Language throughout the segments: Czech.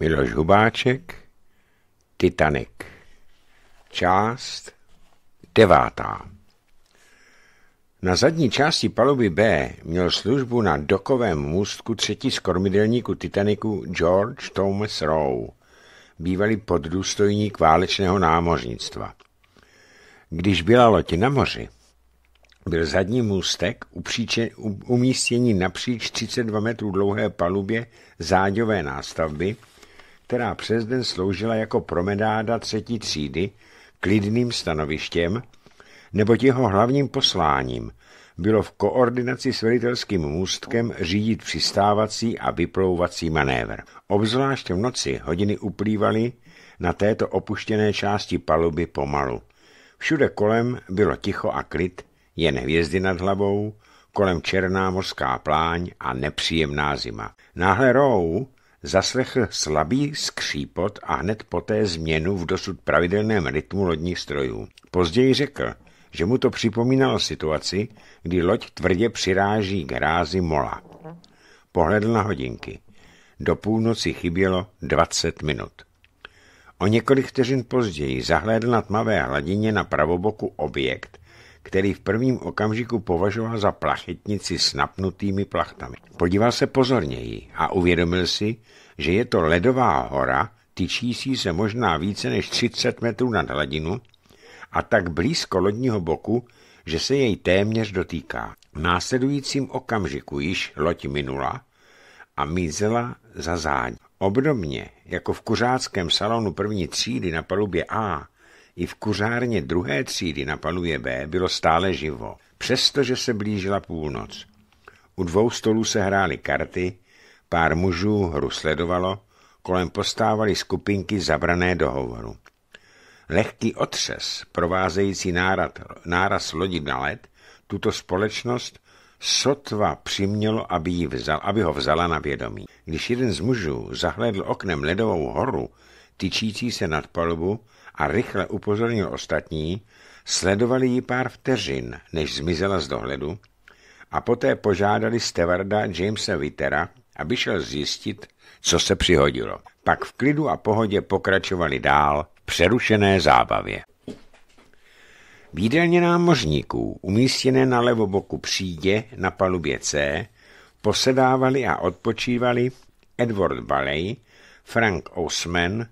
Miloš Hubáček, Titanic. Část devátá. Na zadní části paluby B měl službu na dokovém můstku třetí z kormidelníku Titaniku George Thomas Rowe, bývalý poddůstojník válečného námořnictva. Když byla loď na moři, byl zadní můstek upříče, napříč 32 metrů dlouhé palubě záďové nástavby – která přes den sloužila jako promenáda třetí třídy, klidným stanovištěm, neboť jeho hlavním posláním bylo v koordinaci s velitelským můstkem řídit přistávací a vyplouvací manévr. Obzvlášť v noci hodiny uplývaly na této opuštěné části paluby pomalu. Všude kolem bylo ticho a klid, jen hvězdy nad hlavou, kolem černá mořská pláň a nepříjemná zima. Náhle Rou zaslechl slabý skřípot a hned poté změnu v dosud pravidelném rytmu lodních strojů. Později řekl, že mu to připomínalo situaci, kdy loď tvrdě přiráží k rázi mola. Pohledl na hodinky. Do půlnoci chybělo 20 minut. O několik vteřin později zahlédl na tmavé hladině na pravoboku objekt, který v prvním okamžiku považoval za plachetnici s napnutými plachtami. Podíval se pozorněji a uvědomil si, že je to ledová hora, tyčící se možná více než 30 metrů nad hladinu a tak blízko lodního boku, že se jej téměř dotýká. V následujícím okamžiku již loď minula a mizela za záň. Obdobně jako v kuřáckém salonu první třídy na palubě A i v kuřárně druhé třídy na paluje B bylo stále živo, přestože se blížila půlnoc. U dvou stolů se hrály karty, pár mužů hru sledovalo, kolem postávaly skupinky zabrané do hovoru. Lehký otřes, provázející nárad, náraz lodi na led, tuto společnost sotva přimělo, aby, ji vzal, aby ho vzala na vědomí. Když jeden z mužů zahledl oknem ledovou horu, tyčící se nad palubu, a rychle upozornil ostatní, sledovali ji pár vteřin, než zmizela z dohledu, a poté požádali stevarda Jamesa Vitera, aby šel zjistit, co se přihodilo. Pak v klidu a pohodě pokračovali dál v přerušené zábavě. Výdelně námořníků, umístěné na levoboku přídě na palubě C, posedávali a odpočívali Edward Balej, Frank Osman,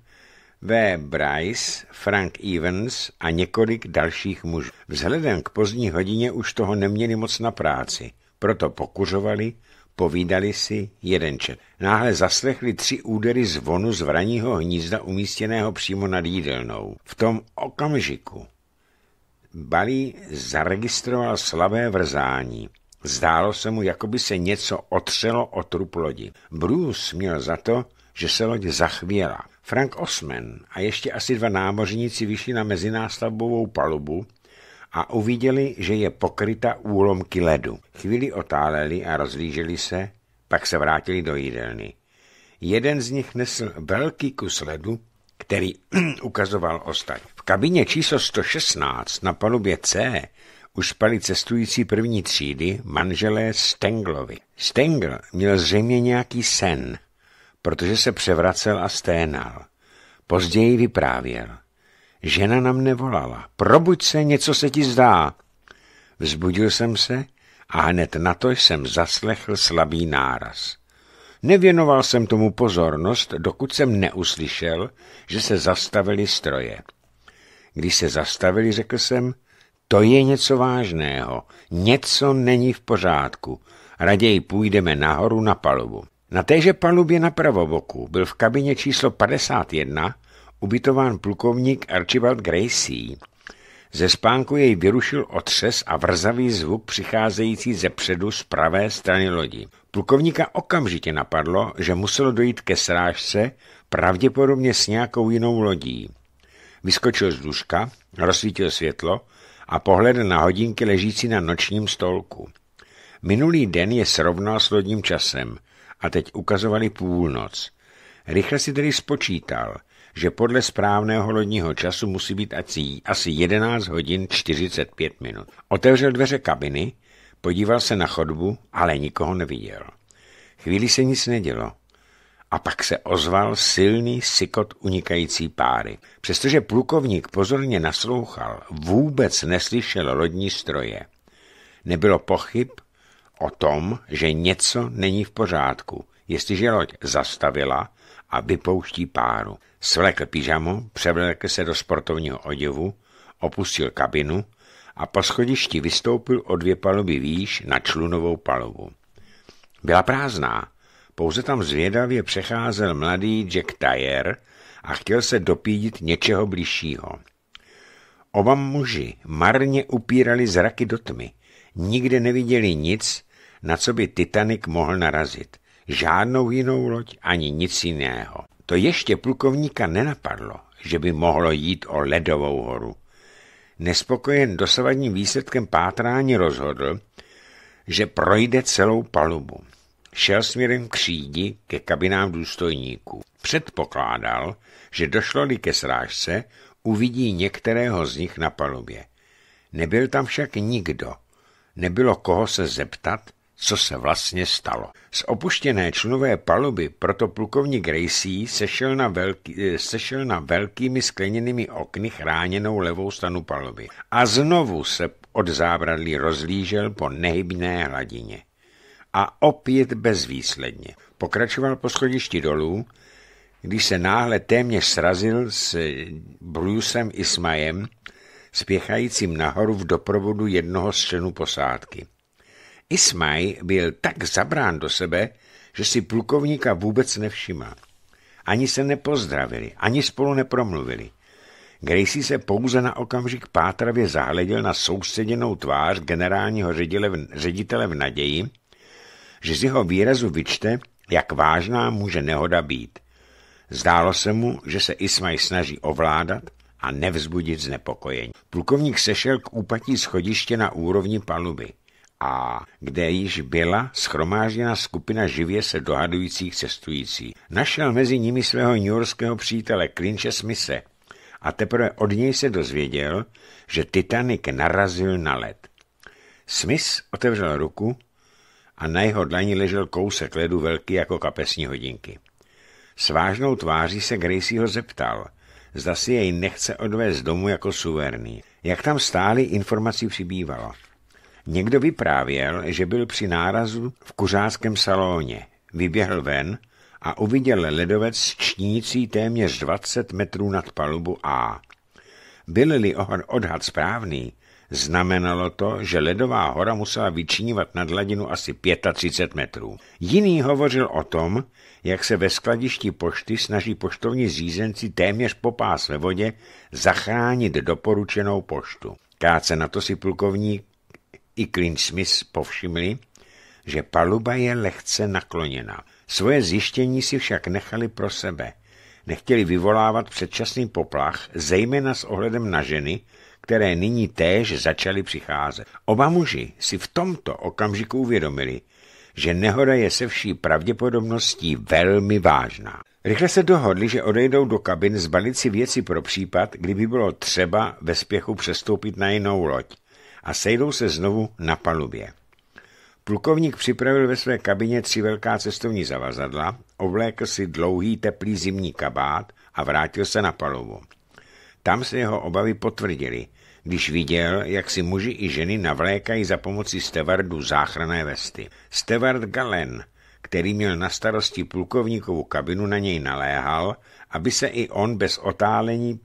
v. Bryce, Frank Evans a několik dalších mužů. Vzhledem k pozdní hodině už toho neměli moc na práci, proto pokuřovali, povídali si jeden čet. Náhle zaslechli tři údery zvonu z vraního hnízda umístěného přímo nad jídelnou. V tom okamžiku Balí zaregistroval slabé vrzání. Zdálo se mu, jako by se něco otřelo o trup lodi. Bruce měl za to, že se loď zachvěla. Frank Osman a ještě asi dva námořníci vyšli na mezinástavbovou palubu a uviděli, že je pokryta úlomky ledu. Chvíli otáleli a rozlíželi se, pak se vrátili do jídelny. Jeden z nich nesl velký kus ledu, který ukazoval ostatní. V kabině číslo 116 na palubě C už spali cestující první třídy manželé Stenglovi. Stengl měl zřejmě nějaký sen protože se převracel a sténal. Později vyprávěl. Žena nám nevolala. Probuď se, něco se ti zdá. Vzbudil jsem se a hned na to jsem zaslechl slabý náraz. Nevěnoval jsem tomu pozornost, dokud jsem neuslyšel, že se zastavili stroje. Když se zastavili, řekl jsem, to je něco vážného, něco není v pořádku, raději půjdeme nahoru na palubu. Na téže palubě na pravoboku byl v kabině číslo 51 ubytován plukovník Archibald Gracie. Ze spánku jej vyrušil otřes a vrzavý zvuk přicházející ze předu z pravé strany lodi. Plukovníka okamžitě napadlo, že muselo dojít ke srážce, pravděpodobně s nějakou jinou lodí. Vyskočil z duška, rozsvítil světlo a pohled na hodinky ležící na nočním stolku. Minulý den je srovnal s lodním časem – a teď ukazovali půlnoc. Rychle si tedy spočítal, že podle správného lodního času musí být asi 11 hodin 45 minut. Otevřel dveře kabiny, podíval se na chodbu, ale nikoho neviděl. Chvíli se nic nedělo. A pak se ozval silný sykot unikající páry. Přestože plukovník pozorně naslouchal, vůbec neslyšel lodní stroje. Nebylo pochyb, o tom, že něco není v pořádku, jestliže loď zastavila a vypouští páru. Svlekl pyžamo, převlekl se do sportovního oděvu, opustil kabinu a po schodišti vystoupil o dvě paluby výš na člunovou palubu. Byla prázdná, pouze tam zvědavě přecházel mladý Jack Tyer a chtěl se dopídit něčeho blížšího. Oba muži marně upírali zraky do tmy, nikde neviděli nic, na co by Titanic mohl narazit. Žádnou jinou loď ani nic jiného. To ještě plukovníka nenapadlo, že by mohlo jít o ledovou horu. Nespokojen dosavadním výsledkem pátrání rozhodl, že projde celou palubu. Šel směrem k křídi ke kabinám důstojníků. Předpokládal, že došlo-li ke srážce, uvidí některého z nich na palubě. Nebyl tam však nikdo. Nebylo koho se zeptat, co se vlastně stalo. Z opuštěné člunové paluby proto plukovník Gracie sešel na, velký, eh, sešel na velkými skleněnými okny chráněnou levou stanu paluby a znovu se od zábradlí rozlížel po nehybné hladině. A opět bezvýsledně. Pokračoval po schodišti dolů, když se náhle téměř srazil s Brucem Ismajem, spěchajícím nahoru v doprovodu jednoho z členů posádky. Ismaj byl tak zabrán do sebe, že si plukovníka vůbec nevšiml. Ani se nepozdravili, ani spolu nepromluvili. Gracie se pouze na okamžik pátravě zahleděl na soustředěnou tvář generálního ředitele v naději, že z jeho výrazu vyčte, jak vážná může nehoda být. Zdálo se mu, že se Ismaj snaží ovládat a nevzbudit znepokojení. Plukovník sešel k úpatí schodiště na úrovni paluby. A, kde již byla schromážděna skupina živě se dohadujících cestující. Našel mezi nimi svého newyorského přítele Klinče Smise a teprve od něj se dozvěděl, že Titanic narazil na led. Smith otevřel ruku a na jeho dlaní ležel kousek ledu velký jako kapesní hodinky. S vážnou tváří se ho zeptal, zda si jej nechce odvést domů jako suverný. Jak tam stáli, informací přibývalo. Někdo vyprávěl, že byl při nárazu v kuřáckém salóně. Vyběhl ven a uviděl ledovec čnící téměř 20 metrů nad palubu A. Byl-li odhad správný, znamenalo to, že ledová hora musela vyčnívat nad hladinu asi 35 metrů. Jiný hovořil o tom, jak se ve skladišti pošty snaží poštovní řízenci téměř popás ve vodě zachránit doporučenou poštu. Káce na to si plukovník i Smith povšimli, že paluba je lehce nakloněná. Svoje zjištění si však nechali pro sebe. Nechtěli vyvolávat předčasný poplach, zejména s ohledem na ženy, které nyní též začaly přicházet. Oba muži si v tomto okamžiku uvědomili, že nehoda je se vší pravděpodobností velmi vážná. Rychle se dohodli, že odejdou do kabin zbalit si věci pro případ, kdyby bylo třeba ve spěchu přestoupit na jinou loď a sejdou se znovu na palubě. Plukovník připravil ve své kabině tři velká cestovní zavazadla, ovlékl si dlouhý teplý zimní kabát a vrátil se na palubu. Tam se jeho obavy potvrdily, když viděl, jak si muži i ženy navlékají za pomoci stevardu záchranné vesty. Stevard Galen, který měl na starosti plukovníkovu kabinu, na něj naléhal, aby se i on bez otálení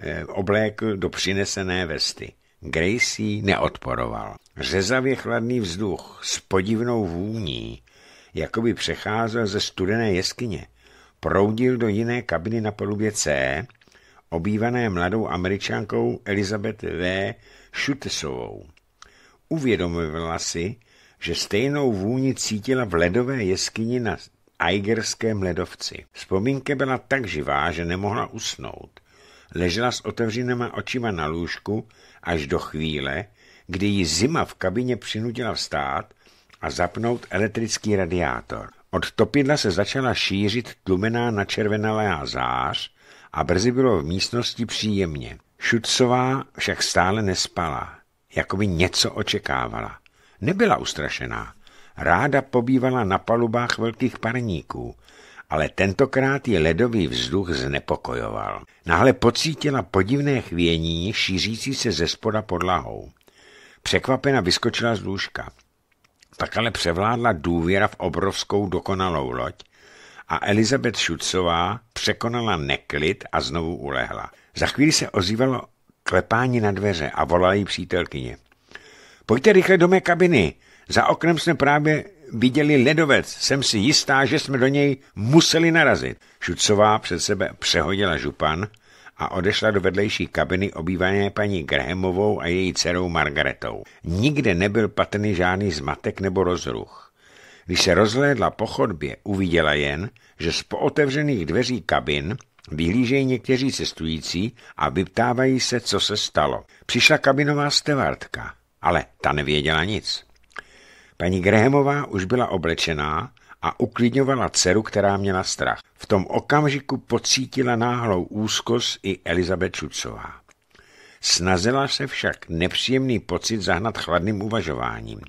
eh, oblékl do přinesené vesty. Gracie neodporoval. Řezavě chladný vzduch s podivnou vůní, jako by přecházel ze studené jeskyně, proudil do jiné kabiny na polubě C, obývané mladou američankou Elizabeth V. Šutesovou. Uvědomovala si, že stejnou vůni cítila v ledové jeskyni na Aigerském ledovci. Vzpomínka byla tak živá, že nemohla usnout. Ležela s otevřenýma očima na lůžku, až do chvíle, kdy ji zima v kabině přinutila vstát a zapnout elektrický radiátor. Od topidla se začala šířit tlumená načervenalá zář a brzy bylo v místnosti příjemně. Šutcová však stále nespala, jako by něco očekávala. Nebyla ustrašená. Ráda pobývala na palubách velkých parníků, ale tentokrát ji ledový vzduch znepokojoval. Náhle pocítila podivné chvění, šířící se ze spoda podlahou. Překvapena vyskočila z lůžka. Pak ale převládla důvěra v obrovskou dokonalou loď a Elizabeth Šucová překonala neklid a znovu ulehla. Za chvíli se ozývalo klepání na dveře a volala jí přítelkyně. Pojďte rychle do mé kabiny, za oknem jsme právě viděli ledovec, jsem si jistá, že jsme do něj museli narazit. Šucová před sebe přehodila župan a odešla do vedlejší kabiny obývané paní Grahamovou a její dcerou Margaretou. Nikde nebyl patrný žádný zmatek nebo rozruch. Když se rozhlédla po chodbě, uviděla jen, že z pootevřených dveří kabin vyhlížejí někteří cestující a vyptávají se, co se stalo. Přišla kabinová stevartka, ale ta nevěděla nic. Paní Grahamová už byla oblečená a uklidňovala dceru, která měla strach. V tom okamžiku pocítila náhlou úzkost i Elizabeth Čucová. Snazila se však nepříjemný pocit zahnat chladným uvažováním.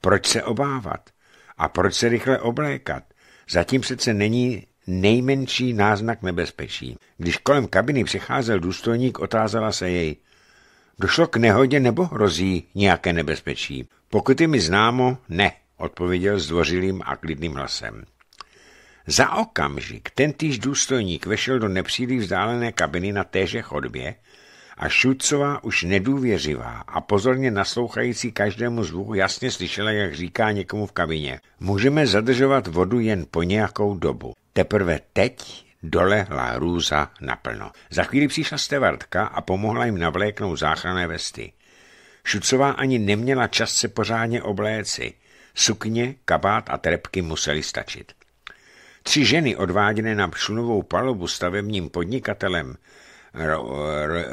Proč se obávat? A proč se rychle oblékat? Zatím přece není nejmenší náznak nebezpečí. Když kolem kabiny přicházel důstojník, otázala se jej, Došlo k nehodě nebo hrozí nějaké nebezpečí? Pokud je mi známo, ne, odpověděl zdvořilým a klidným hlasem. Za okamžik Ten týž důstojník vešel do nepříliš vzdálené kabiny na téže chodbě a Šucová už nedůvěřivá a pozorně naslouchající každému zvuku jasně slyšela, jak říká někomu v kabině. Můžeme zadržovat vodu jen po nějakou dobu. Teprve teď dolehlá růza naplno. Za chvíli přišla stevartka a pomohla jim navléknout záchranné vesty. Šucová ani neměla čas se pořádně obléci. Sukně, kabát a trepky museli stačit. Tři ženy odváděné na člunovou palubu stavebním podnikatelem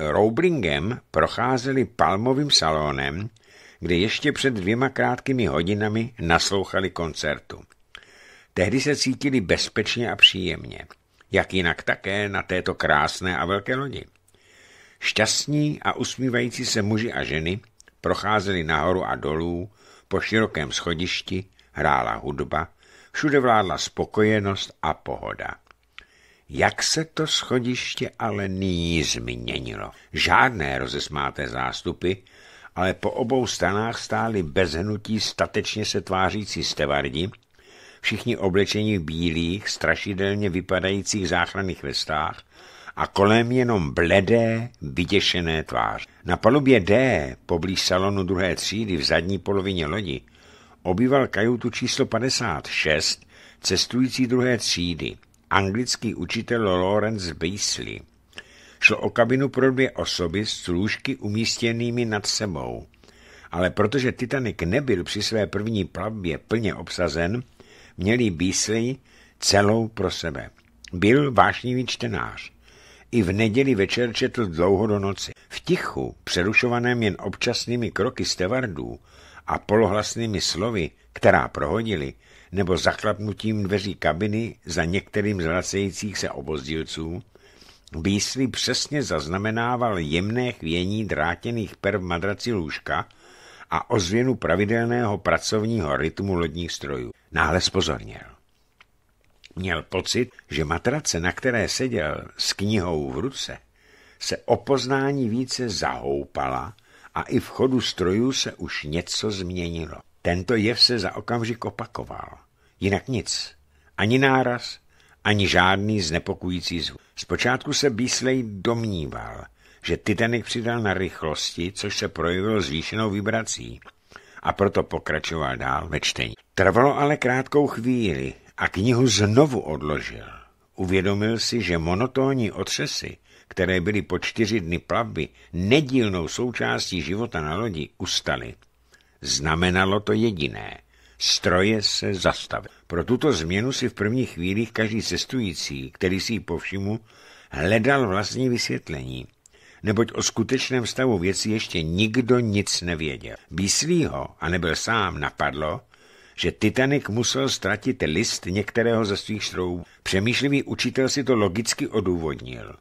roubringem, procházeli palmovým salonem, kde ještě před dvěma krátkými hodinami naslouchali koncertu. Tehdy se cítili bezpečně a příjemně jak jinak také na této krásné a velké lodi. Šťastní a usmívající se muži a ženy procházeli nahoru a dolů, po širokém schodišti hrála hudba, všude vládla spokojenost a pohoda. Jak se to schodiště ale nyní změnilo. Žádné rozesmáté zástupy, ale po obou stranách stály bez hnutí statečně se tvářící stevardi, všichni oblečení v bílých, strašidelně vypadajících záchranných vestách a kolem jenom bledé, vyděšené tváře. Na palubě D, poblíž salonu druhé třídy v zadní polovině lodi, obýval kajutu číslo 56, cestující druhé třídy, anglický učitel Lawrence Beasley. Šlo o kabinu pro dvě osoby s lůžky umístěnými nad sebou. Ale protože Titanic nebyl při své první plavbě plně obsazen, měli Beasley celou pro sebe. Byl vášnivý čtenář. I v neděli večer četl dlouho do noci. V tichu, přerušovaném jen občasnými kroky stevardů a polohlasnými slovy, která prohodili, nebo zaklapnutím dveří kabiny za některým z vracejících se obozdilců, Beasley přesně zaznamenával jemné chvění drátěných per v madraci lůžka, a ozvěnu pravidelného pracovního rytmu lodních strojů. Náhle spozorněl. Měl pocit, že matrace, na které seděl s knihou v ruce, se o poznání více zahoupala a i v chodu strojů se už něco změnilo. Tento jev se za okamžik opakoval. Jinak nic. Ani náraz, ani žádný znepokující zvuk. Zpočátku se Beasley domníval, že Titanic přidal na rychlosti, což se projevilo zvýšenou vibrací. A proto pokračoval dál ve čtení. Trvalo ale krátkou chvíli a knihu znovu odložil. Uvědomil si, že monotónní otřesy, které byly po čtyři dny plavby nedílnou součástí života na lodi, ustaly. Znamenalo to jediné. Stroje se zastavil. Pro tuto změnu si v prvních chvílích každý cestující, který si ji povšiml, hledal vlastní vysvětlení neboť o skutečném stavu věci ještě nikdo nic nevěděl. Beasleyho, a nebyl sám, napadlo, že Titanic musel ztratit list některého ze svých šroubů. Přemýšlivý učitel si to logicky odůvodnil.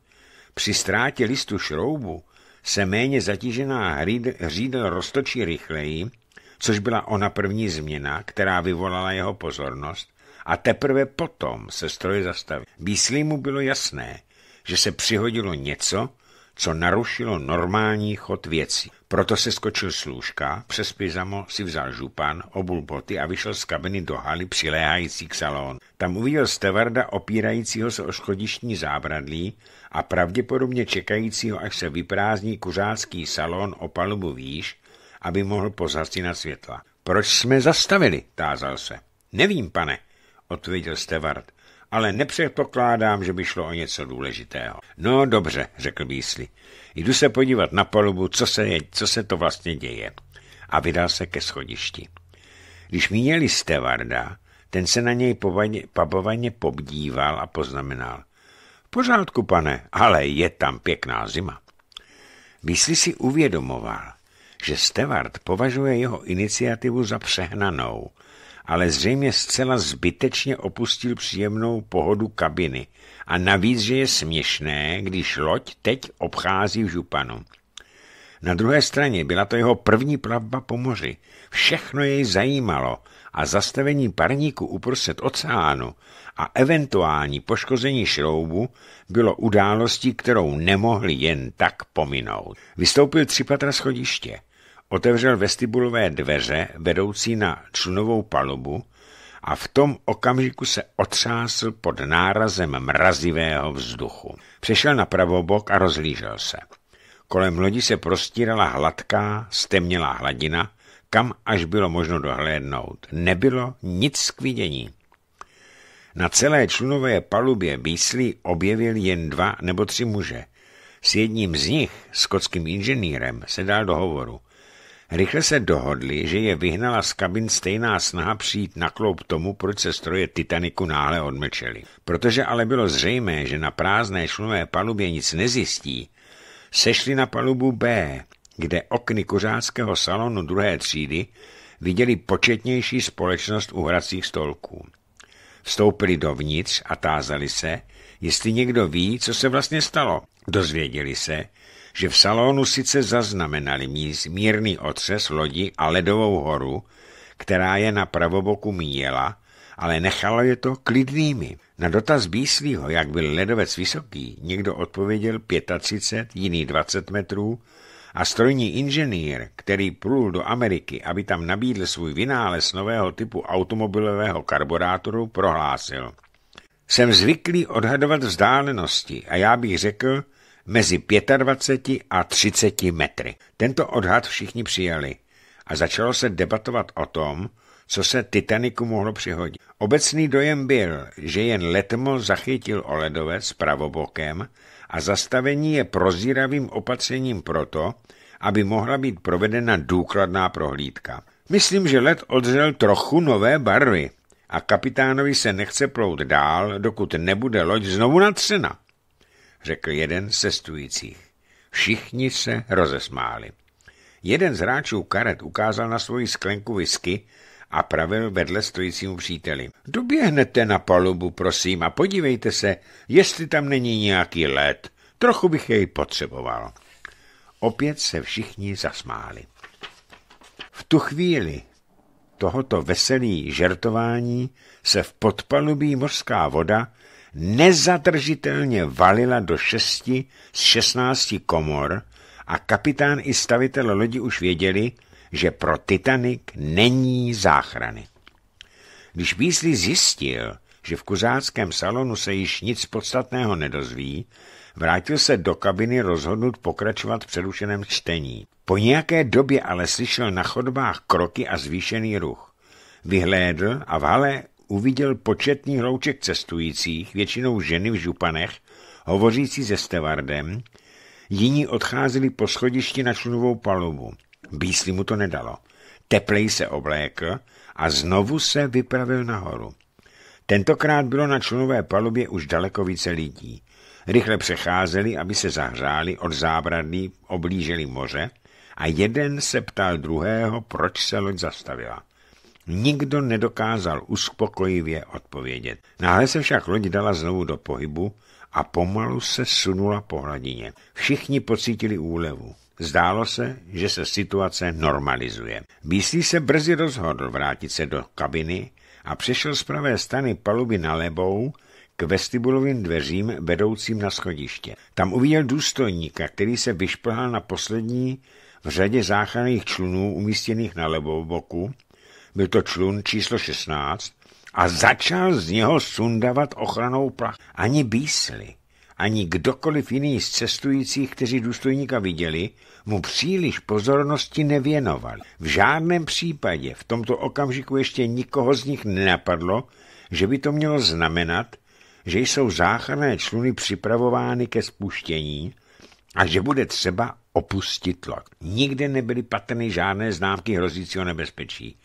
Při ztrátě listu šroubu se méně zatížená hřídel roztočí rychleji, což byla ona první změna, která vyvolala jeho pozornost, a teprve potom se stroj zastavil. Beasley mu bylo jasné, že se přihodilo něco, co narušilo normální chod věcí. Proto se skočil služka, přes pyžamo si vzal župan, obul boty a vyšel z kabiny do haly přiléhající k salon. Tam uviděl stevarda opírajícího se o škodištní zábradlí a pravděpodobně čekajícího, až se vyprázdní kuřácký salon o palubu výš, aby mohl na světla. Proč jsme zastavili? tázal se. Nevím, pane, odpověděl Stevard ale nepředpokládám, že by šlo o něco důležitého. No dobře, řekl Bísli. Jdu se podívat na palubu, co se, je, co se to vlastně děje. A vydal se ke schodišti. Když míněli Stevarda, ten se na něj povaně, pabovaně pobdíval a poznamenal. V pořádku, pane, ale je tam pěkná zima. Bísli si uvědomoval, že Stevard považuje jeho iniciativu za přehnanou ale zřejmě zcela zbytečně opustil příjemnou pohodu kabiny. A navíc, že je směšné, když loď teď obchází v županu. Na druhé straně byla to jeho první plavba po moři. Všechno jej zajímalo a zastavení parníku uprostřed oceánu a eventuální poškození šroubu bylo událostí, kterou nemohli jen tak pominout. Vystoupil tři patra schodiště otevřel vestibulové dveře vedoucí na člunovou palubu a v tom okamžiku se otřásl pod nárazem mrazivého vzduchu. Přešel na pravobok a rozlížel se. Kolem lodi se prostírala hladká, stemnělá hladina, kam až bylo možno dohlédnout. Nebylo nic k vidění. Na celé člunové palubě Beasley objevil jen dva nebo tři muže. S jedním z nich, skotským inženýrem, se dal do hovoru. Rychle se dohodli, že je vyhnala z kabin stejná snaha přijít na kloub tomu, proč se stroje Titaniku náhle odmlčeli. Protože ale bylo zřejmé, že na prázdné člunové palubě nic nezjistí, sešli na palubu B, kde okny kuřáckého salonu druhé třídy viděli početnější společnost u hracích stolků. Vstoupili dovnitř a tázali se, jestli někdo ví, co se vlastně stalo. Dozvěděli se, že v salonu sice zaznamenali mírný otřes lodi a ledovou horu, která je na pravoboku míjela, ale nechalo je to klidnými. Na dotaz Bíslího, jak byl ledovec vysoký, někdo odpověděl 35, jiný 20 metrů a strojní inženýr, který plul do Ameriky, aby tam nabídl svůj vynález nového typu automobilového karburátoru, prohlásil. Jsem zvyklý odhadovat vzdálenosti a já bych řekl, mezi 25 a 30 metry. Tento odhad všichni přijali a začalo se debatovat o tom, co se Titaniku mohlo přihodit. Obecný dojem byl, že jen letmo zachytil oledovec pravobokem a zastavení je prozíravým opatřením proto, aby mohla být provedena důkladná prohlídka. Myslím, že let odřel trochu nové barvy a kapitánovi se nechce plout dál, dokud nebude loď znovu natřena řekl jeden z cestujících. Všichni se rozesmáli. Jeden z hráčů karet ukázal na svoji sklenku whisky a pravil vedle stojícímu příteli. Doběhnete na palubu, prosím, a podívejte se, jestli tam není nějaký led. Trochu bych jej potřeboval. Opět se všichni zasmáli. V tu chvíli tohoto veselý žertování se v podpalubí mořská voda nezadržitelně valila do šesti z šestnácti komor a kapitán i stavitel lodi už věděli, že pro Titanic není záchrany. Když Beasley zjistil, že v kuzáckém salonu se již nic podstatného nedozví, vrátil se do kabiny rozhodnut pokračovat v přerušeném čtení. Po nějaké době ale slyšel na chodbách kroky a zvýšený ruch. Vyhlédl a v hale uviděl početný hlouček cestujících, většinou ženy v županech, hovořící se stevardem, jiní odcházeli po schodišti na člunovou palubu. Bísli mu to nedalo. Teplej se oblékl a znovu se vypravil nahoru. Tentokrát bylo na člunové palubě už daleko více lidí. Rychle přecházeli, aby se zahřáli od zábradlí, oblíželi moře a jeden se ptal druhého, proč se loď zastavila nikdo nedokázal uspokojivě odpovědět. Náhle se však loď dala znovu do pohybu a pomalu se sunula po hladině. Všichni pocítili úlevu. Zdálo se, že se situace normalizuje. Beasley se brzy rozhodl vrátit se do kabiny a přešel z pravé strany paluby na lebou k vestibulovým dveřím vedoucím na schodiště. Tam uviděl důstojníka, který se vyšplhal na poslední v řadě záchranných člunů umístěných na levou boku byl to člun číslo 16, a začal z něho sundavat ochranou plach. Ani Bísli, ani kdokoliv jiný z cestujících, kteří důstojníka viděli, mu příliš pozornosti nevěnoval. V žádném případě v tomto okamžiku ještě nikoho z nich nenapadlo, že by to mělo znamenat, že jsou záchranné čluny připravovány ke spuštění a že bude třeba opustit lok. Nikde nebyly patrny žádné známky hrozícího nebezpečí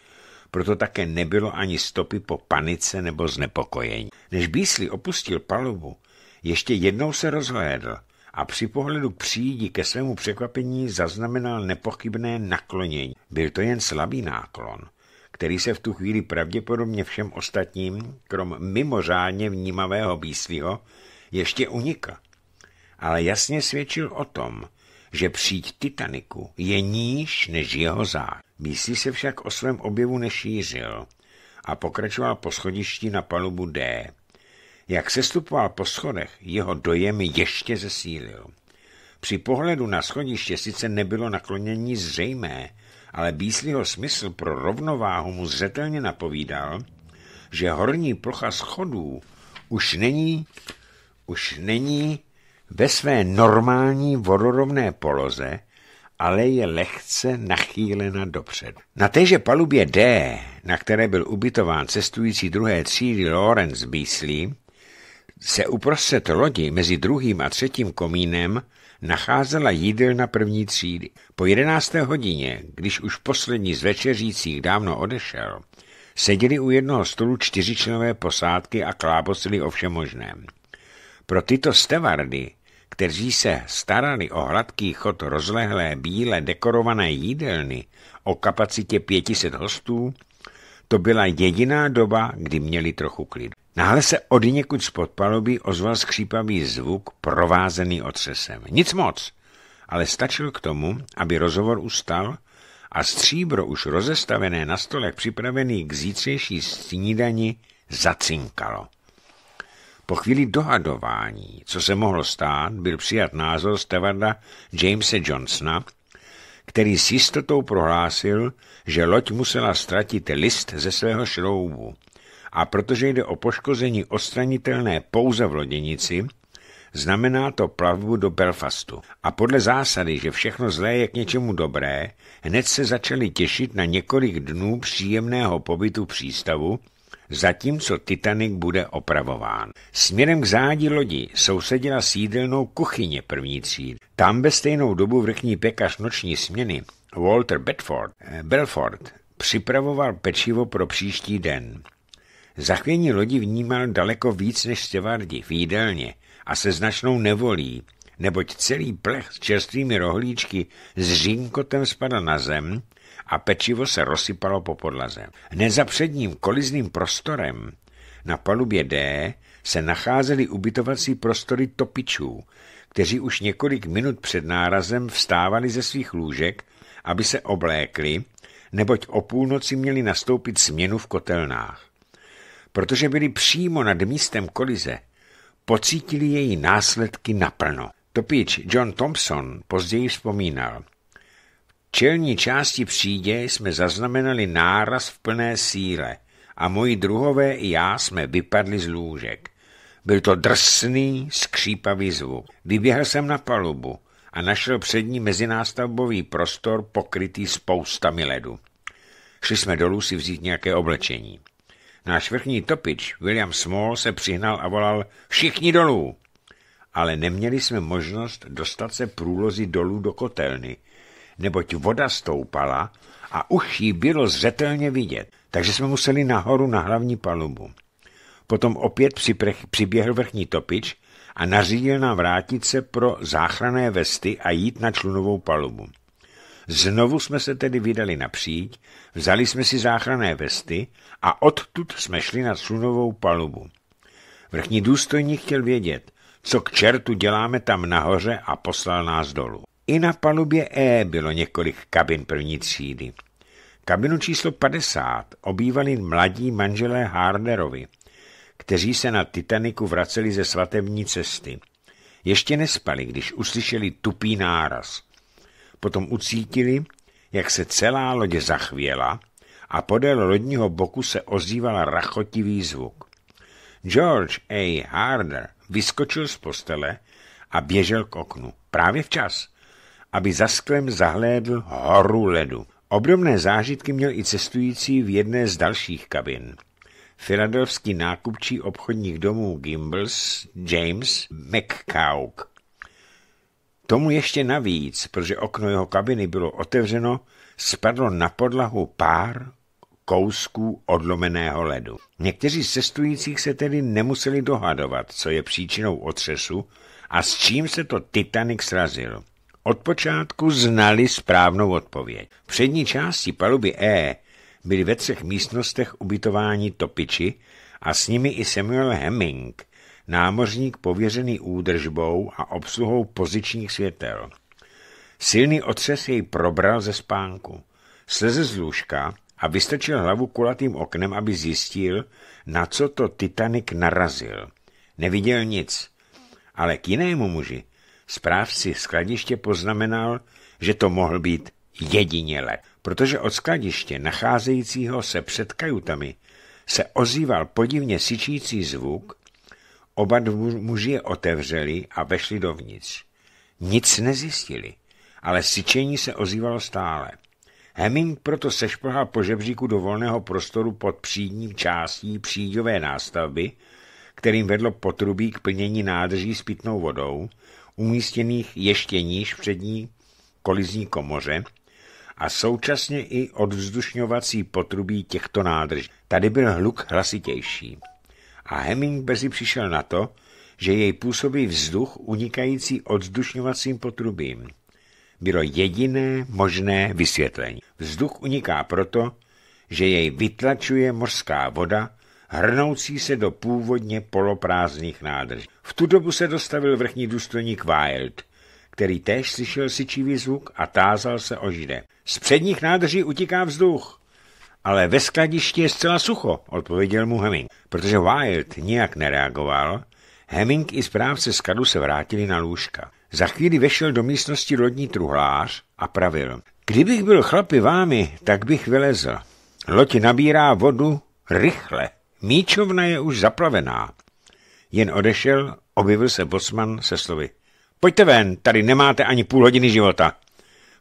proto také nebylo ani stopy po panice nebo znepokojení. Než Bísli opustil palubu, ještě jednou se rozhlédl a při pohledu přídi ke svému překvapení zaznamenal nepochybné naklonění. Byl to jen slabý náklon, který se v tu chvíli pravděpodobně všem ostatním, krom mimořádně vnímavého Bísliho, ještě unikl. Ale jasně svědčil o tom, že příď Titaniku je níž než jeho zář. Místní se však o svém objevu nešířil a pokračoval po schodišti na palubu D. Jak sestupoval po schodech, jeho dojem ještě zesílil. Při pohledu na schodiště sice nebylo naklonění zřejmé, ale býsliho smysl pro rovnováhu mu zřetelně napovídal, že horní plocha schodů už není, už není ve své normální vodorovné poloze ale je lehce nachýlena dopředu. Na téže palubě D, na které byl ubytován cestující druhé třídy Lawrence Beasley, se uprostřed lodi mezi druhým a třetím komínem nacházela jídelna první třídy. Po jedenácté hodině, když už poslední z večeřících dávno odešel, seděli u jednoho stolu čtyřičlenové posádky a klábosili o všem možném. Pro tyto stevardy kteří se starali o hladký chod rozlehlé bíle dekorované jídelny o kapacitě 500 hostů, to byla jediná doba, kdy měli trochu klid. Náhle se od někud z paluby ozval skřípavý zvuk provázený otřesem. Nic moc, ale stačil k tomu, aby rozhovor ustal a stříbro už rozestavené na stolech připravený k zítřejší snídani zacinkalo. Po chvíli dohadování, co se mohlo stát, byl přijat názor Stevarda Jamesa Johnsona, který s jistotou prohlásil, že loď musela ztratit list ze svého šroubu. A protože jde o poškození odstranitelné pouze v loděnici, znamená to plavbu do Belfastu. A podle zásady, že všechno zlé je k něčemu dobré, hned se začali těšit na několik dnů příjemného pobytu v přístavu, zatímco Titanic bude opravován. Směrem k zádi lodi sousedila sídelnou kuchyně první třídy. Tam ve stejnou dobu vrchní pekař noční směny Walter Bedford, eh, Belford připravoval pečivo pro příští den. Zachvění lodi vnímal daleko víc než stevardi v jídelně a se značnou nevolí, neboť celý plech s čerstvými rohlíčky s řínkotem spadl na zem a pečivo se rozsypalo po podlaze. Hned za předním kolizným prostorem na palubě D se nacházely ubytovací prostory topičů, kteří už několik minut před nárazem vstávali ze svých lůžek, aby se oblékli, neboť o půlnoci měli nastoupit směnu v kotelnách. Protože byli přímo nad místem kolize, pocítili její následky naplno. Topič John Thompson později vzpomínal – čelní části přídě jsme zaznamenali náraz v plné síle a moji druhové i já jsme vypadli z lůžek. Byl to drsný, skřípavý zvuk. Vyběhl jsem na palubu a našel přední mezinástavbový prostor pokrytý spoustami ledu. Šli jsme dolů si vzít nějaké oblečení. Náš vrchní topič William Small se přihnal a volal Všichni dolů! Ale neměli jsme možnost dostat se průlozy dolů do kotelny, neboť voda stoupala a už jí bylo zřetelně vidět, takže jsme museli nahoru na hlavní palubu. Potom opět připrech, přiběhl vrchní topič a nařídil nám vrátit se pro záchranné vesty a jít na člunovou palubu. Znovu jsme se tedy vydali napříď, vzali jsme si záchranné vesty a odtud jsme šli na slunovou palubu. Vrchní důstojník chtěl vědět, co k čertu děláme tam nahoře a poslal nás dolů. I na palubě E bylo několik kabin první třídy. Kabinu číslo 50 obývali mladí manželé Harderovi, kteří se na Titaniku vraceli ze svatební cesty. Ještě nespali, když uslyšeli tupý náraz. Potom ucítili, jak se celá lodě zachvěla a podél lodního boku se ozýval rachotivý zvuk. George A. Harder vyskočil z postele a běžel k oknu. Právě včas – aby za sklem zahlédl horu ledu. Obdobné zážitky měl i cestující v jedné z dalších kabin. Filadelfský nákupčí obchodních domů Gimble's James McCauk. Tomu ještě navíc, protože okno jeho kabiny bylo otevřeno, spadlo na podlahu pár kousků odlomeného ledu. Někteří z cestujících se tedy nemuseli dohadovat, co je příčinou otřesu a s čím se to Titanic srazil. Od počátku znali správnou odpověď. V přední části paluby E byli ve třech místnostech ubytováni topiči a s nimi i Samuel Hemming, námořník pověřený údržbou a obsluhou pozičních světel. Silný otřes jej probral ze spánku. Sleze z lůžka a vystrčil hlavu kulatým oknem, aby zjistil, na co to Titanic narazil. Neviděl nic, ale k jinému muži Správci skladiště poznamenal, že to mohl být jediněle, protože od skladiště nacházejícího se před kajutami se ozýval podivně syčící zvuk, oba muži je otevřeli a vešli dovnitř. Nic nezjistili, ale syčení se ozývalo stále. Heming proto sešplhal po žebříku do volného prostoru pod přídním částí příďové nástavby, kterým vedlo potrubí k plnění nádrží s pitnou vodou, umístěných ještě níž přední kolizní komoře a současně i odvzdušňovací potrubí těchto nádrží. Tady byl hluk hlasitější. A Heming bezi přišel na to, že jej působí vzduch unikající odvzdušňovacím potrubím. Bylo jediné možné vysvětlení. Vzduch uniká proto, že jej vytlačuje mořská voda hrnoucí se do původně poloprázdných nádrží. V tu dobu se dostavil vrchní důstojník Wild, který též slyšel syčivý zvuk a tázal se o žide. Z předních nádrží utíká vzduch. Ale ve skladišti je zcela sucho, odpověděl mu Heming. Protože Wild nijak nereagoval, Heming i zprávce skadu se vrátili na lůžka. Za chvíli vešel do místnosti lodní truhlář a pravil. Kdybych byl chlapi vámi, tak bych vylezl. Loď nabírá vodu rychle. Míčovna je už zaplavená. Jen odešel, objevil se bosman se slovy. Pojďte ven, tady nemáte ani půl hodiny života.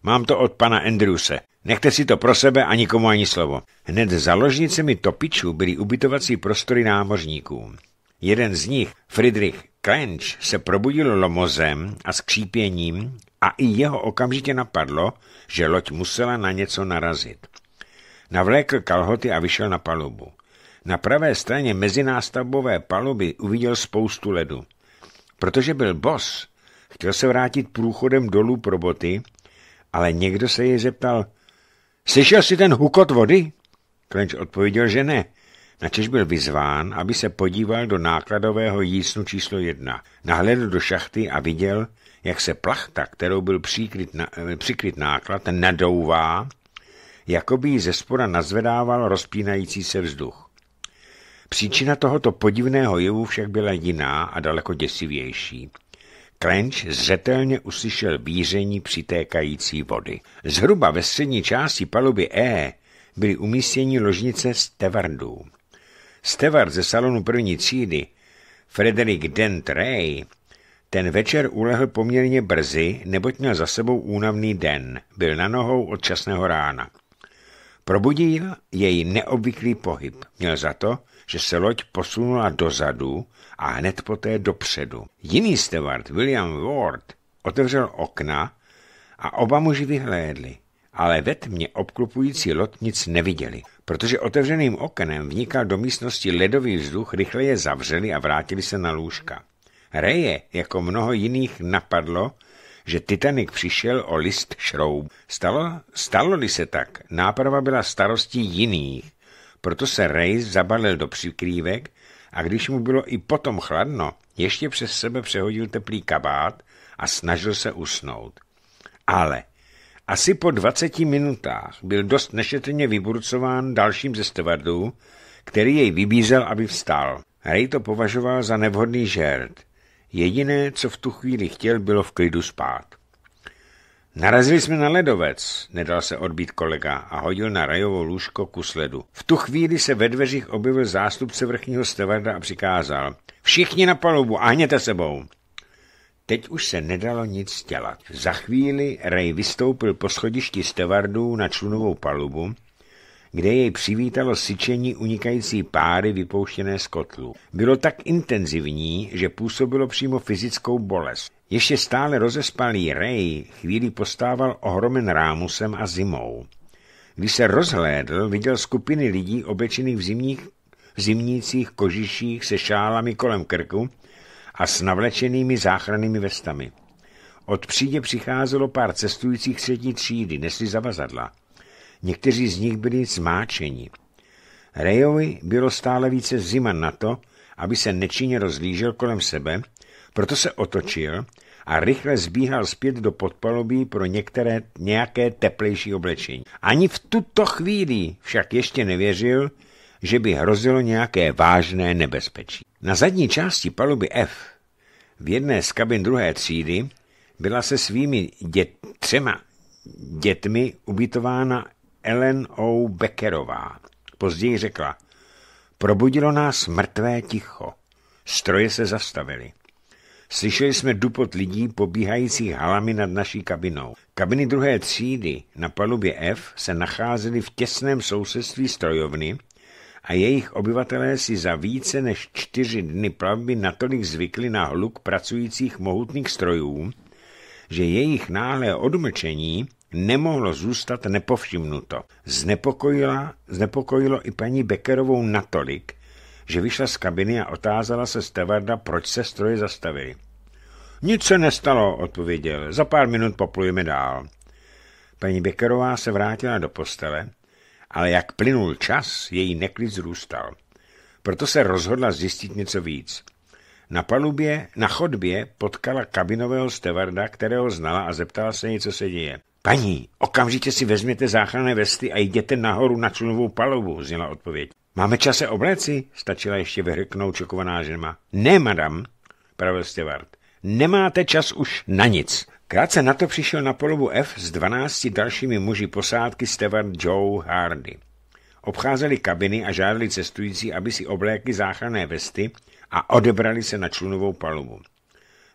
Mám to od pana Andrewse. Nechte si to pro sebe a nikomu ani slovo. Hned za ložnicemi topičů byly ubytovací prostory námořníků. Jeden z nich, Friedrich Klenč, se probudil lomozem a skřípěním a i jeho okamžitě napadlo, že loď musela na něco narazit. Navlékl kalhoty a vyšel na palubu. Na pravé straně mezinástavbové paluby uviděl spoustu ledu. Protože byl bos, chtěl se vrátit průchodem dolů pro boty, ale někdo se jej zeptal, slyšel si ten hukot vody? Klenč odpověděl, že ne. Načež byl vyzván, aby se podíval do nákladového jísnu číslo jedna. Nahlédl do šachty a viděl, jak se plachta, kterou byl přikryt, na, eh, přikryt náklad, nadouvá, jako by ji ze spora nazvedával rozpínající se vzduch. Příčina tohoto podivného jevu však byla jiná a daleko děsivější. Klenč zřetelně uslyšel bíření přitékající vody. Zhruba ve střední části paluby E byly umístěni ložnice stevardů. Stevard ze salonu první třídy, Frederick Dent Ray, ten večer ulehl poměrně brzy, neboť měl za sebou únavný den. Byl na nohou od časného rána. Probudil jej neobvyklý pohyb. Měl za to, že se loď posunula dozadu a hned poté dopředu. Jiný steward, William Ward, otevřel okna a oba muži vyhlédli, ale ve tmě obklupující loď nic neviděli, protože otevřeným oknem vnikal do místnosti ledový vzduch, rychle je zavřeli a vrátili se na lůžka. Reje, jako mnoho jiných, napadlo, že Titanic přišel o list šroub. Stalo, stalo se tak, náprava byla starostí jiných proto se Rejs zabalil do přikrývek a když mu bylo i potom chladno, ještě přes sebe přehodil teplý kabát a snažil se usnout. Ale asi po 20 minutách byl dost nešetrně vyburcován dalším ze stevardů, který jej vybízel, aby vstal. Ray to považoval za nevhodný žert. Jediné, co v tu chvíli chtěl, bylo v klidu spát. Narazili jsme na ledovec, nedal se odbít kolega a hodil na rajovou lůžko ku sledu. V tu chvíli se ve dveřích objevil zástupce vrchního stevarda a přikázal. Všichni na palubu ahněte sebou. Teď už se nedalo nic dělat. Za chvíli Rej vystoupil po schodišti stevardů na člunovou palubu, kde jej přivítalo syčení unikající páry vypouštěné z kotlu. Bylo tak intenzivní, že působilo přímo fyzickou bolest. Ještě stále rozespalý Ray chvíli postával ohromen rámusem a zimou. Když se rozhlédl, viděl skupiny lidí oblečených v, zimních, v zimnících kožiších se šálami kolem krku a s navlečenými záchrannými vestami. Od přídě přicházelo pár cestujících střední třídy, nesli zavazadla. Někteří z nich byli zmáčeni. Rayovi bylo stále více zima na to, aby se nečinně rozlížel kolem sebe – proto se otočil a rychle zbíhal zpět do podpalubí pro některé, nějaké teplejší oblečení. Ani v tuto chvíli však ještě nevěřil, že by hrozilo nějaké vážné nebezpečí. Na zadní části paluby F v jedné z kabin druhé třídy byla se svými dět, třema dětmi ubytována Ellen O. Beckerová. Později řekla, probudilo nás mrtvé ticho. Stroje se zastavily. Slyšeli jsme dupot lidí pobíhajících halami nad naší kabinou. Kabiny druhé třídy na palubě F se nacházely v těsném sousedství strojovny a jejich obyvatelé si za více než čtyři dny plavby natolik zvykli na hluk pracujících mohutných strojů, že jejich náhlé odmlčení nemohlo zůstat nepovšimnuto. Znepokojila, znepokojilo i paní Beckerovou natolik, že vyšla z kabiny a otázala se stevarda, proč se stroje zastavili. Nic se nestalo, odpověděl. Za pár minut poplujeme dál. Paní Bekerová se vrátila do postele, ale jak plynul čas, její neklid zrůstal. Proto se rozhodla zjistit něco víc. Na palubě, na chodbě potkala kabinového stevarda, kterého znala a zeptala se něco se děje. Paní, okamžitě si vezměte záchranné vesty a jděte nahoru na člunovou palubu, zněla odpověď. Máme čase obléci? Stačila ještě vyhrknout šokovaná žena. Ne, madam, pravil Stewart. Nemáte čas už na nic. Krátce na to přišel na polovu F s 12 dalšími muži posádky Stewart Joe Hardy. Obcházeli kabiny a žádali cestující, aby si oblékli záchranné vesty a odebrali se na člunovou palubu.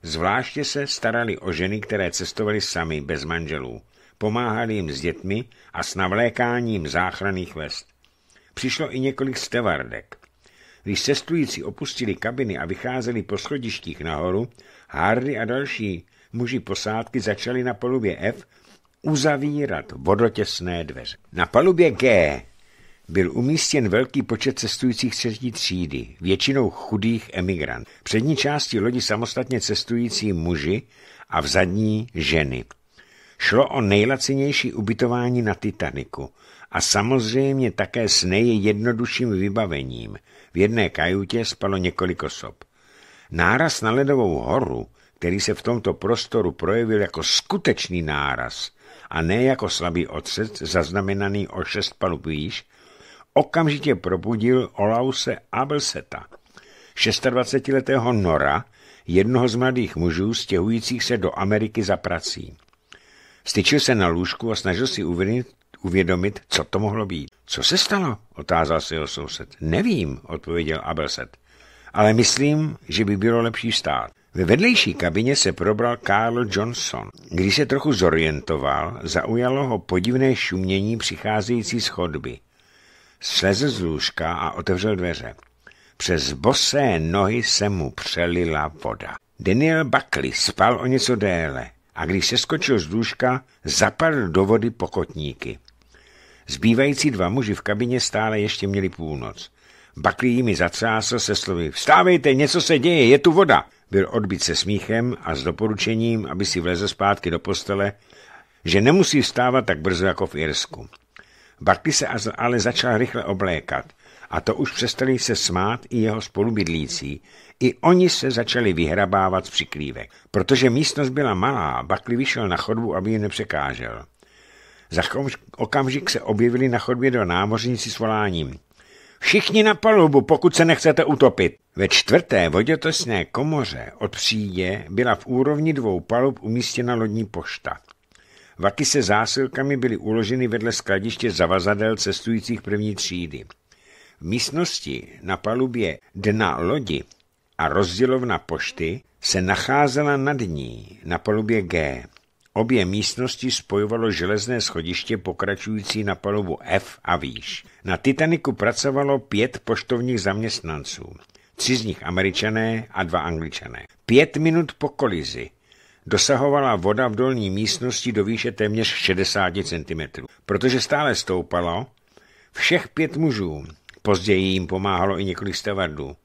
Zvláště se starali o ženy, které cestovaly sami, bez manželů. Pomáhali jim s dětmi a s navlékáním záchranných vest. Přišlo i několik stevardek. Když cestující opustili kabiny a vycházeli po schodištích nahoru, Hardy a další muži posádky začali na palubě F uzavírat vodotěsné dveře. Na palubě G byl umístěn velký počet cestujících třetí třídy, většinou chudých emigrant. V přední části lodi samostatně cestující muži a v zadní ženy. Šlo o nejlacinější ubytování na Titaniku a samozřejmě také s nejjednodušším vybavením. V jedné kajutě spalo několik osob. Náraz na ledovou horu, který se v tomto prostoru projevil jako skutečný náraz a ne jako slabý ocet zaznamenaný o šest palub výš, okamžitě probudil Olause Abelseta, 26-letého Nora, jednoho z mladých mužů stěhujících se do Ameriky za prací. Styčil se na lůžku a snažil si uvědomit, uvědomit, co to mohlo být. Co se stalo? otázal se jeho soused. Nevím, odpověděl Abelset. Ale myslím, že by bylo lepší vstát. Ve vedlejší kabině se probral Karl Johnson. Když se trochu zorientoval, zaujalo ho podivné šumění přicházející z chodby. Slezl z lůžka a otevřel dveře. Přes bosé nohy se mu přelila voda. Daniel Buckley spal o něco déle a když se skočil z lůžka, zapadl do vody pokotníky. Zbývající dva muži v kabině stále ještě měli půlnoc. Bakli jimi zatřásl se slovy Vstávejte, něco se děje, je tu voda! Byl odbit se smíchem a s doporučením, aby si vleze zpátky do postele, že nemusí vstávat tak brzo jako v Irsku. Bakli se ale začal rychle oblékat a to už přestali se smát i jeho spolubydlící. I oni se začali vyhrabávat z přikrývek. Protože místnost byla malá, Bakli vyšel na chodbu, aby ji nepřekážel. Za okamžik se objevili na chodbě do námořníci s voláním. Všichni na palubu, pokud se nechcete utopit. Ve čtvrté vodětosné komoře od přídě byla v úrovni dvou palub umístěna lodní pošta. Vaky se zásilkami byly uloženy vedle skladiště zavazadel cestujících první třídy. V místnosti na palubě dna lodi a rozdělovna pošty se nacházela nad ní na palubě G. Obě místnosti spojovalo železné schodiště pokračující na palubu F a výš. Na Titaniku pracovalo pět poštovních zaměstnanců, tři z nich američané a dva angličané. Pět minut po kolizi dosahovala voda v dolní místnosti do výše téměř 60 cm. Protože stále stoupalo, všech pět mužů, později jim pomáhalo i několik stavardů,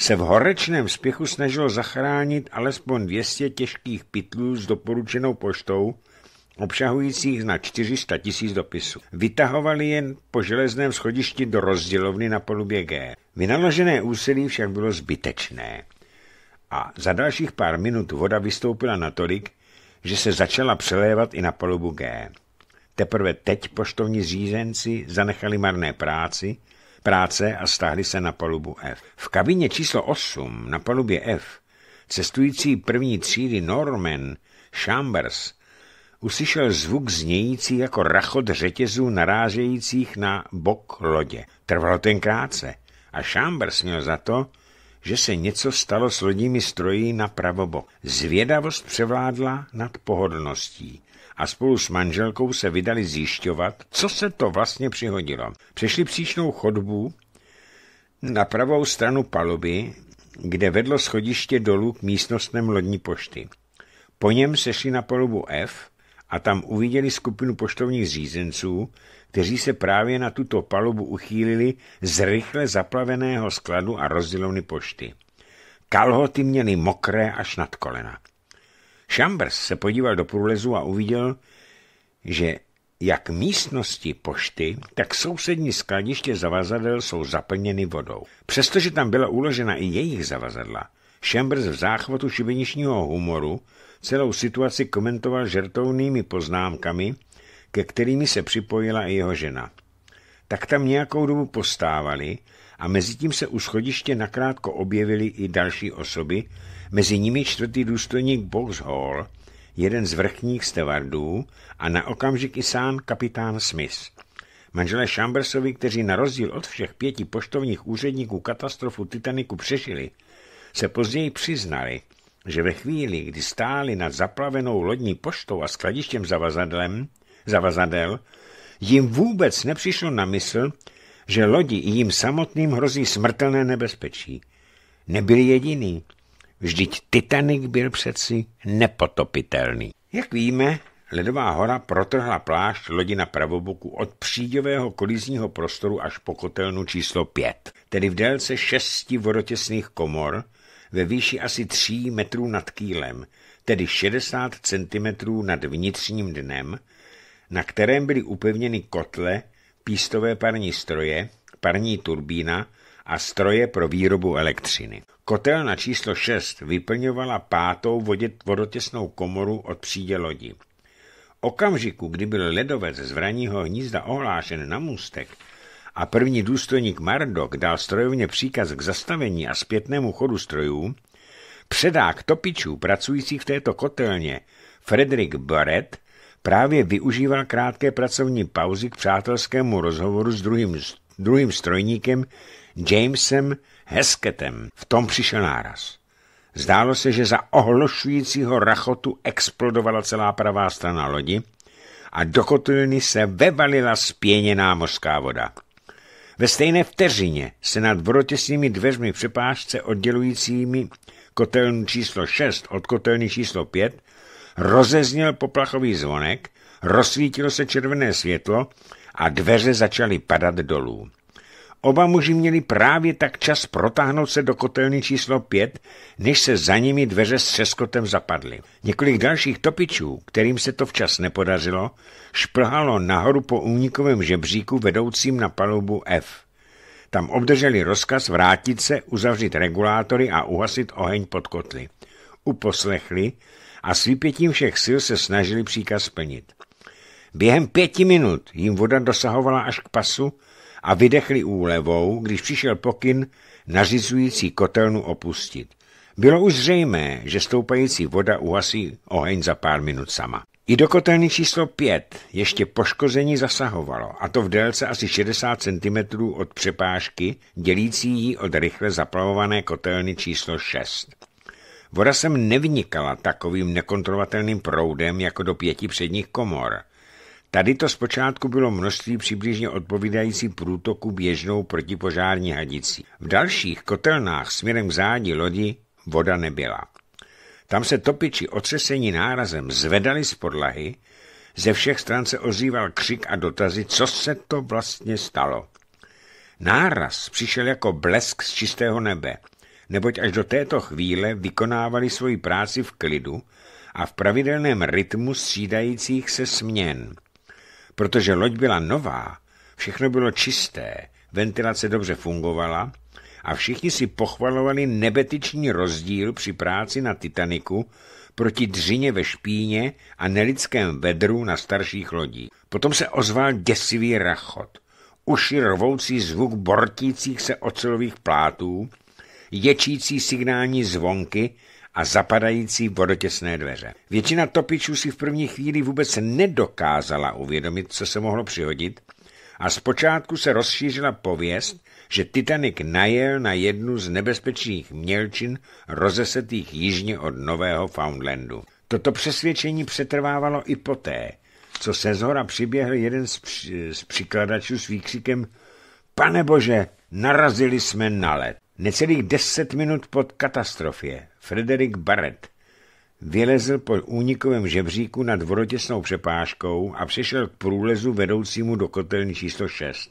se v horečném spěchu snažil zachránit alespoň 200 těžkých pytlů s doporučenou poštou, obsahujících na 400 tisíc dopisů. Vytahovali jen po železném schodišti do rozdělovny na polubě G. Vynaložené úsilí však bylo zbytečné. A za dalších pár minut voda vystoupila natolik, že se začala přelévat i na polubu G. Teprve teď poštovní řízenci zanechali marné práci práce a stáhli se na palubu F. V kabině číslo 8 na palubě F cestující první třídy Norman Chambers uslyšel zvuk znějící jako rachot řetězů narážejících na bok lodě. Trvalo ten krátce a Chambers měl za to, že se něco stalo s lodními stroji na pravobok. Zvědavost převládla nad pohodlností a spolu s manželkou se vydali zjišťovat, co se to vlastně přihodilo. Přešli příčnou chodbu na pravou stranu paluby, kde vedlo schodiště dolů k místnostem lodní pošty. Po něm se šli na palubu F a tam uviděli skupinu poštovních řízenců, kteří se právě na tuto palubu uchýlili z rychle zaplaveného skladu a rozdělovny pošty. Kalhoty měly mokré až nad kolena. Chambers se podíval do průlezu a uviděl, že jak místnosti pošty, tak sousední skladiště zavazadel jsou zaplněny vodou. Přestože tam byla uložena i jejich zavazadla, Chambers v záchvatu šibeničního humoru celou situaci komentoval žertovnými poznámkami, ke kterými se připojila i jeho žena. Tak tam nějakou dobu postávali a mezi tím se u schodiště nakrátko objevily i další osoby, mezi nimi čtvrtý důstojník Hall, jeden z vrchních stevardů a na okamžik i sám kapitán Smith. Manželé Chambersovi, kteří na rozdíl od všech pěti poštovních úředníků katastrofu Titaniku přežili, se později přiznali, že ve chvíli, kdy stáli nad zaplavenou lodní poštou a skladištěm zavazadlem, zavazadel, jim vůbec nepřišlo na mysl, že lodi i jim samotným hrozí smrtelné nebezpečí. Nebyli jediný. Vždyť Titanic byl přeci nepotopitelný. Jak víme, Ledová hora protrhla plášť lodi na pravoboku od příďového kolizního prostoru až po kotelnu číslo 5, tedy v délce šesti vodotěsných komor ve výši asi 3 metrů nad kýlem, tedy 60 cm nad vnitřním dnem, na kterém byly upevněny kotle, pístové parní stroje, parní turbína a stroje pro výrobu elektřiny. Kotelna číslo 6 vyplňovala pátou vodotěsnou komoru od přídě lodi. Okamžiku, kdy byl ledovec z vraního hnízda ohlášen na můstek a první důstojník Mardok dal strojovně příkaz k zastavení a zpětnému chodu strojů, předák topičů pracujících v této kotelně Frederick Barrett právě využíval krátké pracovní pauzy k přátelskému rozhovoru s druhým, druhým strojníkem Jamesem Hesketem. V tom přišel náraz. Zdálo se, že za ohlošujícího rachotu explodovala celá pravá strana lodi a do kotliny se vevalila spěněná mořská voda. Ve stejné vteřině se nad vrotěsnými dveřmi přepážce oddělujícími kotelnu číslo 6 od kotelny číslo 5 rozezněl poplachový zvonek, rozsvítilo se červené světlo a dveře začaly padat dolů. Oba muži měli právě tak čas protáhnout se do kotelny číslo pět, než se za nimi dveře s třeskotem zapadly. Několik dalších topičů, kterým se to včas nepodařilo, šplhalo nahoru po únikovém žebříku vedoucím na palubu F. Tam obdrželi rozkaz vrátit se, uzavřít regulátory a uhasit oheň pod kotly. Uposlechli a s vypětím všech sil se snažili příkaz splnit. Během pěti minut jim voda dosahovala až k pasu a vydechli úlevou, když přišel pokyn nařizující kotelnu opustit. Bylo už zřejmé, že stoupající voda uhasí oheň za pár minut sama. I do kotelny číslo 5 ještě poškození zasahovalo, a to v délce asi 60 cm od přepážky, dělící ji od rychle zaplavované kotelny číslo 6. Voda sem nevnikala takovým nekontrolovatelným proudem jako do pěti předních komor – Tady to zpočátku bylo množství přibližně odpovídající průtoku běžnou protipožární hadicí. V dalších kotelnách směrem k zádi lodi voda nebyla. Tam se topiči otřesení nárazem zvedali z podlahy, ze všech stran se ozýval křik a dotazy, co se to vlastně stalo. Náraz přišel jako blesk z čistého nebe, neboť až do této chvíle vykonávali svoji práci v klidu a v pravidelném rytmu střídajících se směn. Protože loď byla nová, všechno bylo čisté, ventilace dobře fungovala a všichni si pochvalovali nebetiční rozdíl při práci na Titaniku proti dřině ve špíně a nelidském vedru na starších lodí. Potom se ozval děsivý rachot, uši rvoucí zvuk bortících se ocelových plátů, ječící signální zvonky a zapadající vodotěsné dveře. Většina topičů si v první chvíli vůbec nedokázala uvědomit, co se mohlo přihodit a zpočátku se rozšířila pověst, že Titanic najel na jednu z nebezpečných mělčin rozesetých jižně od Nového Foundlandu. Toto přesvědčení přetrvávalo i poté, co se zhora přiběhl jeden z, při, z přikladačů s výkřikem Pane bože, narazili jsme na led. Necelých deset minut pod katastrofě Frederick Barrett vylezl po únikovém žebříku nad vodotěsnou přepážkou a přišel k průlezu vedoucímu do kotelny číslo 6.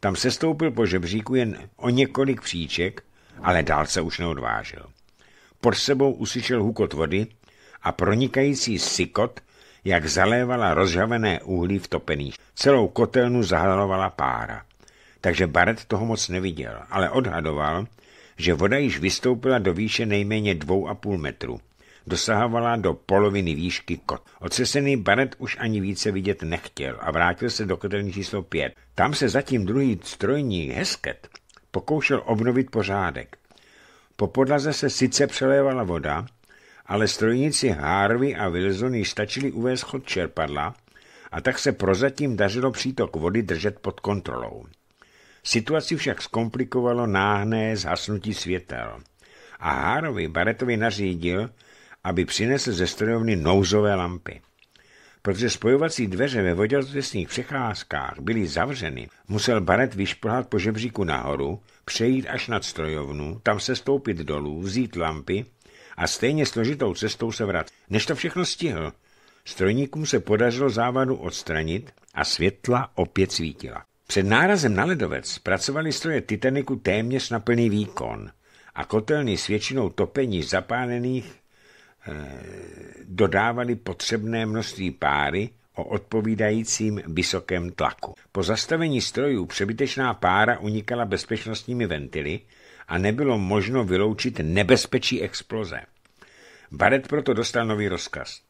Tam se stoupil po žebříku jen o několik příček, ale dál se už neodvážil. Pod sebou uslyšel hukot vody a pronikající sykot, jak zalévala rozžavené uhlí v topených. Celou kotelnu zahalovala pára takže Barrett toho moc neviděl, ale odhadoval, že voda již vystoupila do výše nejméně 2,5 metru. Dosahovala do poloviny výšky kot. Ocesený Barrett už ani více vidět nechtěl a vrátil se do kotelní číslo 5. Tam se zatím druhý strojní Hesket pokoušel obnovit pořádek. Po podlaze se sice přelévala voda, ale strojníci Harvey a Wilson již stačili uvést chod čerpadla a tak se prozatím dařilo přítok vody držet pod kontrolou. Situaci však zkomplikovalo náhné zhasnutí světel a Hárovi Baretovi nařídil, aby přinesl ze strojovny nouzové lampy. Protože spojovací dveře ve vodělostních přecházkách byly zavřeny, musel Baret vyšplhat po žebříku nahoru, přejít až nad strojovnu, tam se stoupit dolů, vzít lampy a stejně složitou cestou se vrátit. Než to všechno stihl, strojníkům se podařilo závadu odstranit a světla opět svítila. Před nárazem na ledovec pracovali stroje Titaniku téměř na plný výkon a kotelny s většinou topení zapálených eh, dodávali potřebné množství páry o odpovídajícím vysokém tlaku. Po zastavení strojů přebytečná pára unikala bezpečnostními ventily a nebylo možno vyloučit nebezpečí exploze. Baret proto dostal nový rozkaz.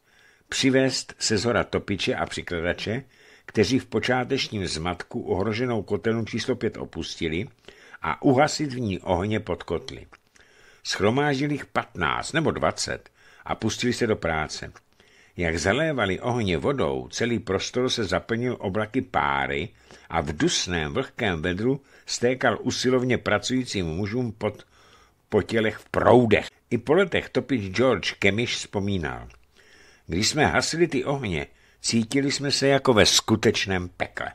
Přivést sezora topiče a přikladače, kteří v počátečním zmatku ohroženou kotelnu číslo 5 opustili a uhasit v ní ohně pod kotly. Schromáždili jich 15 nebo 20 a pustili se do práce. Jak zalévali ohně vodou, celý prostor se zaplnil oblaky páry a v dusném vlhkém vedru stékal usilovně pracujícím mužům pod po tělech v proudech. I po letech topič George Kemiš vzpomínal. Když jsme hasili ty ohně, Cítili jsme se jako ve skutečném pekle.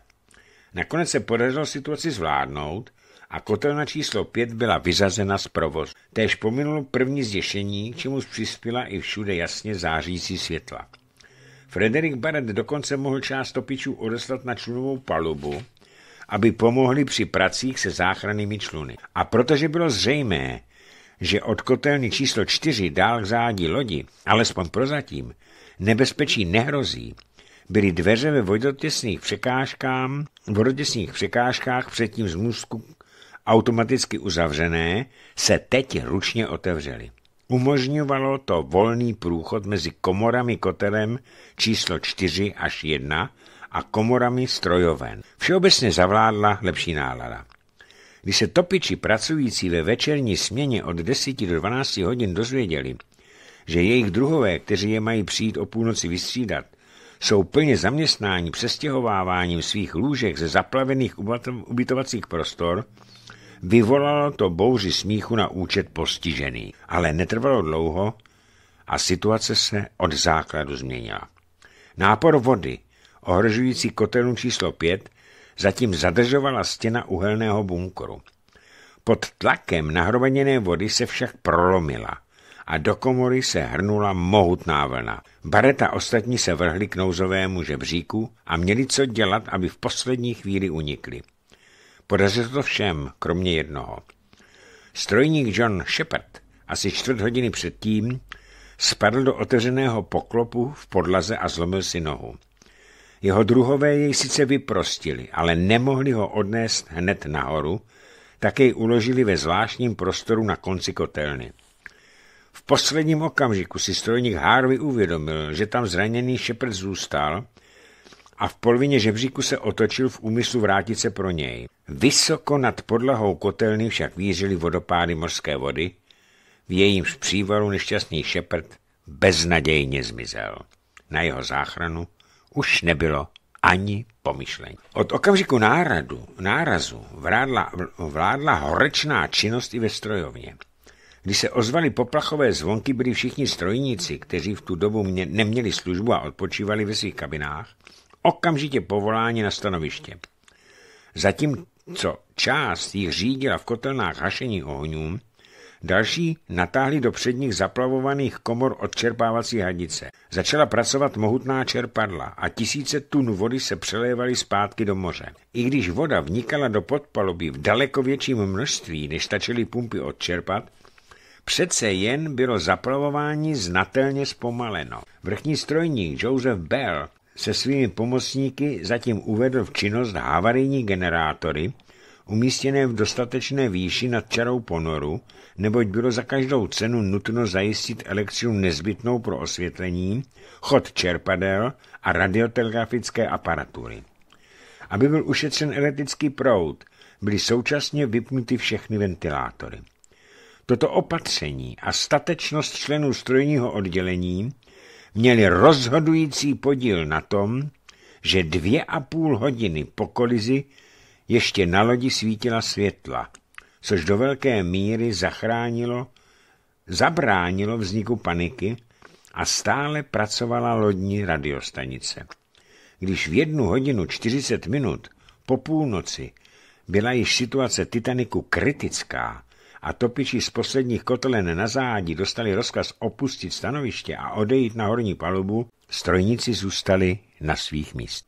Nakonec se podařilo situaci zvládnout a kotelna číslo 5 byla vyřazena z provozu. Též pominulo první zděšení, k čemu přispěla i všude jasně zářící světla. Frederik Barrett dokonce mohl část topičů odeslat na člunovou palubu, aby pomohli při pracích se záchrannými čluny. A protože bylo zřejmé, že od kotelny číslo 4 dál k zádi lodi, alespoň prozatím, nebezpečí nehrozí, byly dveře ve vodotěsných překážkám, vodotěsných překážkách předtím z můstku automaticky uzavřené, se teď ručně otevřely. Umožňovalo to volný průchod mezi komorami kotelem číslo 4 až 1 a komorami strojoven. Všeobecně zavládla lepší nálada. Když se topiči pracující ve večerní směně od 10 do 12 hodin dozvěděli, že jejich druhové, kteří je mají přijít o půlnoci vystřídat, jsou plně zaměstnání přestěhováváním svých lůžek ze zaplavených ubytovacích prostor, vyvolalo to bouři smíchu na účet postižený, Ale netrvalo dlouho a situace se od základu změnila. Nápor vody, ohrožující kotelnu číslo 5, zatím zadržovala stěna uhelného bunkru. Pod tlakem nahromaděné vody se však prolomila – a do komory se hrnula mohutná vlna. Bareta ostatní se vrhli k nouzovému žebříku a měli co dělat, aby v poslední chvíli unikli. Podařilo to všem, kromě jednoho. Strojník John Shepard asi čtvrt hodiny předtím spadl do otevřeného poklopu v podlaze a zlomil si nohu. Jeho druhové jej sice vyprostili, ale nemohli ho odnést hned nahoru, tak jej uložili ve zvláštním prostoru na konci kotelny. V posledním okamžiku si strojník Harvey uvědomil, že tam zraněný šeprt zůstal a v polovině žebříku se otočil v úmyslu vrátit se pro něj. Vysoko nad podlahou kotelny však vířily vodopády morské vody, v jejímž přívalu nešťastný šeprt beznadějně zmizel. Na jeho záchranu už nebylo ani pomyšlení. Od okamžiku náradu, nárazu vládla, vládla horečná činnost i ve strojovně. Když se ozvali poplachové zvonky, byli všichni strojníci, kteří v tu dobu mě, neměli službu a odpočívali ve svých kabinách, okamžitě povoláni na stanoviště. Zatímco část jich řídila v kotelnách hašení ohňům, další natáhli do předních zaplavovaných komor odčerpávací hadice. Začala pracovat mohutná čerpadla a tisíce tun vody se přelévaly zpátky do moře. I když voda vnikala do podpaloby v daleko větším množství, než stačily pumpy odčerpat, Přece jen bylo zaplavování znatelně zpomaleno. Vrchní strojník Joseph Bell se svými pomocníky zatím uvedl v činnost havarijní generátory, umístěné v dostatečné výši nad čarou ponoru, neboť bylo za každou cenu nutno zajistit elektřinu nezbytnou pro osvětlení, chod čerpadel a radiotelegrafické aparatury. Aby byl ušetřen elektrický proud, byly současně vypnuty všechny ventilátory. Toto opatření a statečnost členů strojního oddělení měli rozhodující podíl na tom, že dvě a půl hodiny po kolizi ještě na lodi svítila světla, což do velké míry zachránilo, zabránilo vzniku paniky a stále pracovala lodní radiostanice. Když v jednu hodinu 40 minut po půlnoci byla již situace Titaniku kritická, a topiči z posledních kotelen na zádi dostali rozkaz opustit stanoviště a odejít na horní palubu, strojníci zůstali na svých místech.